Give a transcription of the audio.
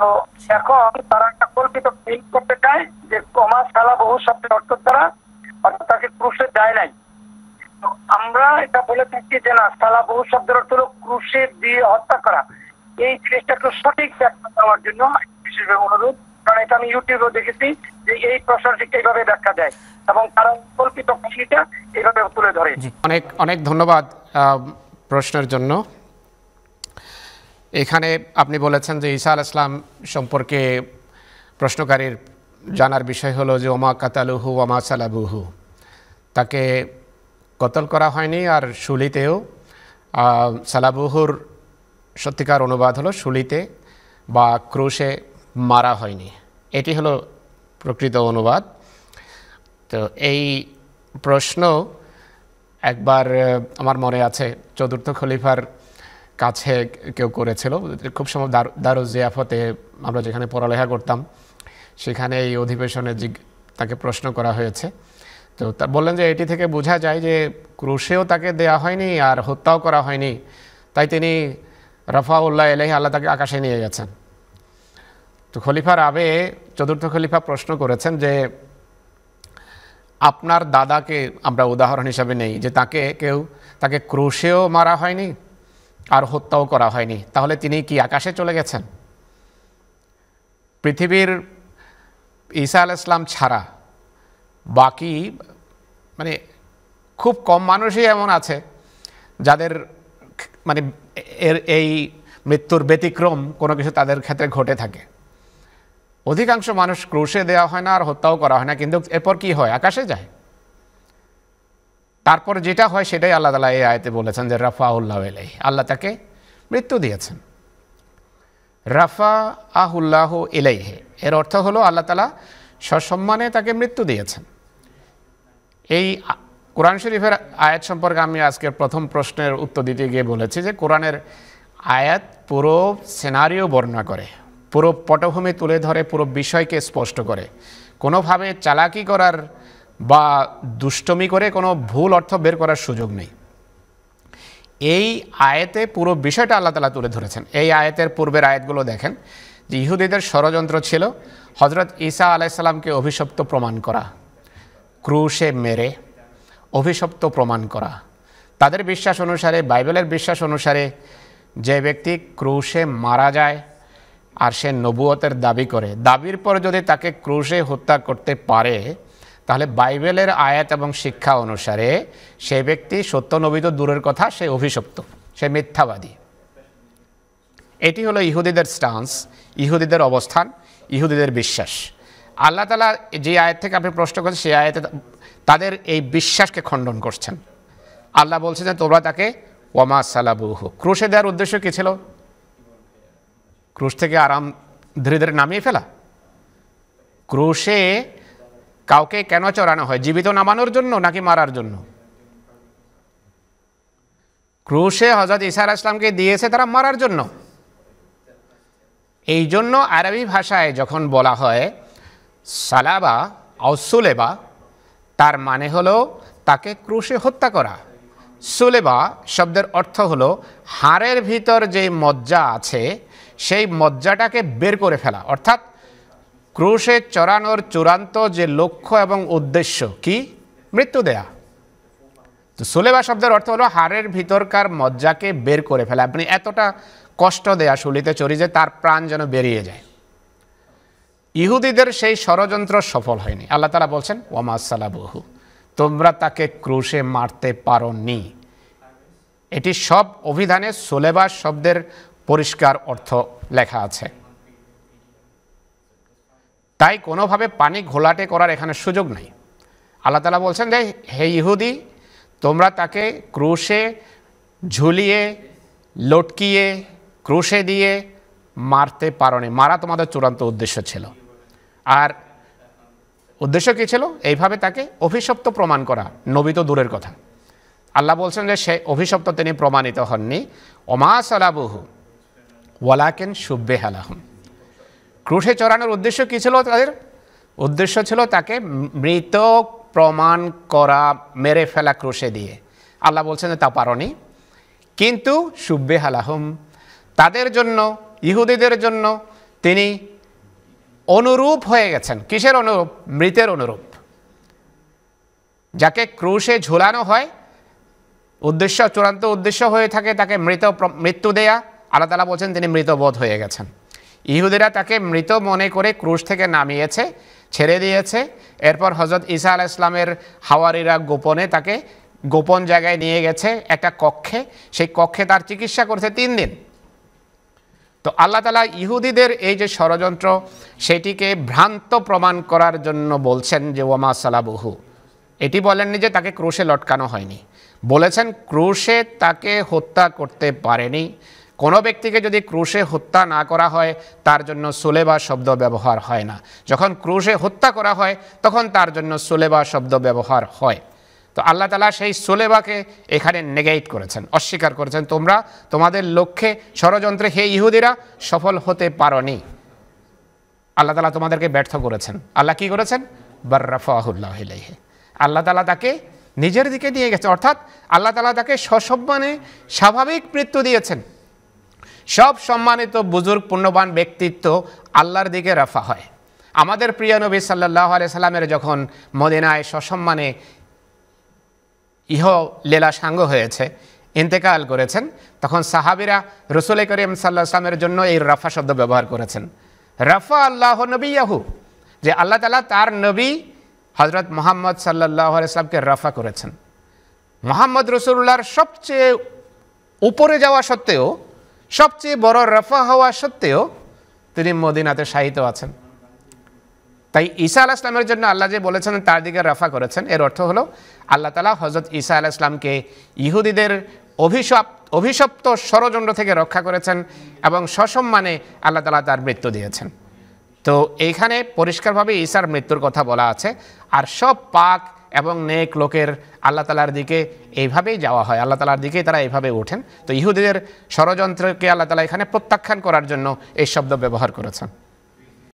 তো এখন তারা একটা কল্পিত ফিল করতে চায় যে কমা সালা বহু শব্দের অর্থ দ্বারা অর্থাৎ তাকে ক্রুশে দেয় নাই আমরা এটা বলে থাকি যে না সালা বহু শব্দের অর্থ হলো ক্রুশে দিয়ে হত্যা করা এই জিনিসটা একটু সঠিক ব্যাখ্যা দেওয়ার জন্য বিশেষভাবে অনুরোধ কারণ এটা আমি ইউটিউবেও দেখেছি যে এই প্রশ্নটিকে এইভাবে ব্যাখ্যা দেয় এবং তারা কল্পিত কাহিনীটা এইভাবে তুলে ধরে অনেক অনেক ধন্যবাদ প্রশ্নের জন্য এখানে আপনি বলেছেন যে ঈসা আল ইসলাম সম্পর্কে প্রশ্নকারীর জানার বিষয় হলো যে ওমা কাতালুহু ওমা সালাবুহু তাকে কতল করা হয়নি আর শুলিতেও সালাবুহুর সত্যিকার অনুবাদ হলো শুলিতে বা ক্রুশে মারা হয়নি এটি হলো প্রকৃত অনুবাদ তো এই প্রশ্ন একবার আমার মনে আছে চতুর্থ খলিফার কাছে কেউ করেছিল খুব সময় দারু জিয়াফতে আমরা যেখানে পড়ালেখা করতাম সেখানে এই অধিবেশনে তাকে প্রশ্ন করা হয়েছে তো তা বললেন যে এটি থেকে বোঝা যায় যে ক্রুশেও তাকে দেয়া হয়নি আর হত্যাও করা হয়নি তাই তিনি রফাউল্লাহ এলাহি আল্লাহ তাকে আকাশে নিয়ে গেছেন তো খলিফার আবে চতুর্থ খলিফা প্রশ্ন করেছেন যে আপনার দাদাকে আমরা উদাহরণ হিসাবে নেই যে তাকে কেউ তাকে ক্রুশেও মারা হয়নি আর হত্যাও করা হয়নি তাহলে তিনি কি আকাশে চলে গেছেন পৃথিবীর ঈসা আল ইসলাম ছাড়া বাকি মানে খুব কম মানুষই এমন আছে যাদের মানে এর এই মৃত্যুর ব্যতিক্রম কোনো কিছু তাদের ক্ষেত্রে ঘটে থাকে অধিকাংশ মানুষ ক্রুশে দেওয়া হয় না আর হত্যাও করা হয় না কিন্তু এরপর কি হয় আকাশে যায় তারপরে যেটা হয় সেটাই আল্লাহ তালা এই আয়তে বলেছেন যে রাফা উল্লাহ এলাই আল্লাহ তাকে মৃত্যু দিয়েছেন রাফা আহুল্লাহ এলাইহে এর অর্থ হলো আল্লাহ তালা সসম্মানে তাকে মৃত্যু দিয়েছেন এই কোরআন শরীফের আয়াত সম্পর্কে আমি আজকের প্রথম প্রশ্নের উত্তর দিতে গিয়ে বলেছি যে কোরআনের আয়াত পুরো সিনারিও বর্ণনা করে পুরো পটভূমি তুলে ধরে পুরো বিষয়কে স্পষ্ট করে কোনোভাবে চালাকি করার বা দুষ্টমি করে কোনো ভুল অর্থ বের করার সুযোগ নেই এই আয়াতে পুরো বিষয়টা আল্লাহ তালা তুলে ধরেছেন এই আয়েতের পূর্বের আয়াতগুলো দেখেন যে ইহুদিদের ষড়যন্ত্র ছিল হজরত ঈসা আলাইসাল্লামকে অভিশপ্ত প্রমাণ করা ক্রুশে মেরে অভিশপ্ত প্রমাণ করা তাদের বিশ্বাস অনুসারে বাইবেলের বিশ্বাস অনুসারে যে ব্যক্তি ক্রুশে মারা যায় আর সে নবুয়তের দাবি করে দাবির পর যদি তাকে ক্রুশে হত্যা করতে পারে তাহলে বাইবেলের আয়াত এবং শিক্ষা অনুসারে সে ব্যক্তি সত্য নবীত দূরের কথা সে অভিশপ্ত সে মিথ্যাবাদী এটি হলো ইহুদিদের স্টান্স ইহুদিদের অবস্থান ইহুদিদের বিশ্বাস আল্লাহ তালা যে আয়াত থেকে আপনি প্রশ্ন করছেন সেই আয়াতে তাদের এই বিশ্বাসকে খণ্ডন করছেন আল্লাহ বলছেন যে তোমরা তাকে ওয়ামা সালাবুহু ক্রুশে দেওয়ার উদ্দেশ্য কী ছিল ক্রুশ থেকে আরাম ধীরে ধীরে নামিয়ে ফেলা ক্রুশে কাউকে কেন চড়ানো হয় জীবিত নামানোর জন্য নাকি মারার জন্য ক্রুশে হজরত ইসার ইসলামকে দিয়েছে তারা মারার জন্য এই জন্য আরবি ভাষায় যখন বলা হয় সালাবা অসুলেবা তার মানে হলো তাকে ক্রুশে হত্যা করা সুলেবা শব্দের অর্থ হলো হাড়ের ভিতর যে মজ্জা আছে সেই মজ্জাটাকে বের করে ফেলা অর্থাৎ ক্রুশে চড়ানোর চূড়ান্ত যে লক্ষ্য এবং উদ্দেশ্য কি মৃত্যু দেয়া তো সুলেবা শব্দের অর্থ হলো হাড়ের ভিতরকার মজ্জাকে বের করে ফেলা আপনি এতটা কষ্ট দেয়া শুলিতে চড়ি যে তার প্রাণ যেন বেরিয়ে যায় ইহুদিদের সেই ষড়যন্ত্র সফল হয়নি আল্লাহ তালা বলছেন বহু তোমরা তাকে ক্রুশে মারতে পারো নি এটি সব অভিধানে সোলেবাস শব্দের পরিষ্কার অর্থ লেখা আছে তাই কোনোভাবে পানি ঘোলাটে করার এখানে সুযোগ নাই আল্লাহ তালা বলছেন যে হে ইহুদি তোমরা তাকে ক্রুশে ঝুলিয়ে লটকিয়ে ক্রুশে দিয়ে মারতে পারোনি মারা তোমাদের চূড়ান্ত উদ্দেশ্য ছিল আর উদ্দেশ্য কী ছিল এইভাবে তাকে অভিশপ্ত প্রমাণ করা নবী তো দূরের কথা আল্লাহ বলছেন যে সে অভিশপ্ত তিনি প্রমাণিত হননি ওমা সালাবহু ওয়ালাকেন হালাহম ক্রুশে চড়ানোর উদ্দেশ্য কী ছিল তাদের উদ্দেশ্য ছিল তাকে মৃত প্রমাণ করা মেরে ফেলা ক্রুশে দিয়ে আল্লাহ বলছেন তা পারনি কিন্তু সুব্বে হালাহম তাদের জন্য ইহুদিদের জন্য তিনি অনুরূপ হয়ে গেছেন কিসের অনুরূপ মৃতের অনুরূপ যাকে ক্রুশে ঝুলানো হয় উদ্দেশ্য চূড়ান্ত উদ্দেশ্য হয়ে থাকে তাকে মৃত মৃত্যু দেয়া আল্লাহ তালা বলছেন তিনি মৃতবোধ হয়ে গেছেন ইহুদিরা তাকে মৃত মনে করে ক্রুশ থেকে নামিয়েছে ছেড়ে দিয়েছে এরপর হজরত ঈসা আল ইসলামের হাওয়ারিরা গোপনে তাকে গোপন জায়গায় নিয়ে গেছে একটা কক্ষে সেই কক্ষে তার চিকিৎসা করছে তিন দিন তো আল্লাহ তালা ইহুদিদের এই যে ষড়যন্ত্র সেটিকে ভ্রান্ত প্রমাণ করার জন্য বলছেন যে ওমা সালাবহু এটি বলেননি যে তাকে ক্রুশে লটকানো হয়নি বলেছেন ক্রুশে তাকে হত্যা করতে পারেনি কোনো ব্যক্তিকে যদি ক্রুশে হত্যা না করা হয় তার জন্য সোলেবা শব্দ ব্যবহার হয় না যখন ক্রুশে হত্যা করা হয় তখন তার জন্য সোলেবা শব্দ ব্যবহার হয় তো আল্লাহ তালা সেই সোলেবাকে এখানে নেগেট করেছেন অস্বীকার করেছেন তোমরা তোমাদের লক্ষ্যে ষড়যন্ত্রে হে ইহুদিরা সফল হতে পারনি আল্লাহ তালা তোমাদেরকে ব্যর্থ করেছেন আল্লাহ কি করেছেন বার্রাফাহুল্লাহিলাইহে আল্লাহ তালা তাকে নিজের দিকে দিয়ে গেছে অর্থাৎ আল্লাহ তালা তাকে সসম্মানে স্বাভাবিক মৃত্যু দিয়েছেন সব সম্মানিত বুজুর্গ পুণ্যবান ব্যক্তিত্ব আল্লাহর দিকে রাফা হয় আমাদের প্রিয় নবী সাল্লাহ আলাইসাল্লামের সাল্লামের যখন মদিনায় সসম্মানে ইহ লেলা সাঙ্গ হয়েছে ইন্তেকাল করেছেন তখন সাহাবিরা রসুল করিম সাল্লাহ ইসলামের জন্য এই রাফা শব্দ ব্যবহার করেছেন রাফা আল্লাহ নবী ইয়াহু যে আল্লাহ তালা তার নবী হজরত মোহাম্মদ সাল্লাহ আলাইসলামকে রাফা করেছেন মোহাম্মদ রসুল্লাহর সবচেয়ে উপরে যাওয়া সত্ত্বেও সবচেয়ে বড় রফা হওয়া সত্ত্বেও তিনি মদিনাতে শাহিত আছেন তাই ঈসা আলাহ ইসলামের জন্য আল্লাহ যে বলেছেন তার দিকে রাফা করেছেন এর অর্থ হলো আল্লাহ তালা হজরত ঈসা আলাহ ইসলামকে ইহুদিদের অভিশাপ অভিশপ্ত ষড়যন্ত্র থেকে রক্ষা করেছেন এবং সসম্মানে আল্লাহ তালা তার মৃত্যু দিয়েছেন তো এইখানে পরিষ্কারভাবে ঈশার মৃত্যুর কথা বলা আছে আর সব পাক এবং নেক লোকের আল্লাহ তালার দিকে এইভাবেই যাওয়া হয় আল্লাহ তালার দিকেই তারা এইভাবে ওঠেন তো ইহুদের ষড়যন্ত্রকে আল্লাহ তালা এখানে প্রত্যাখ্যান করার জন্য এই শব্দ ব্যবহার করেছেন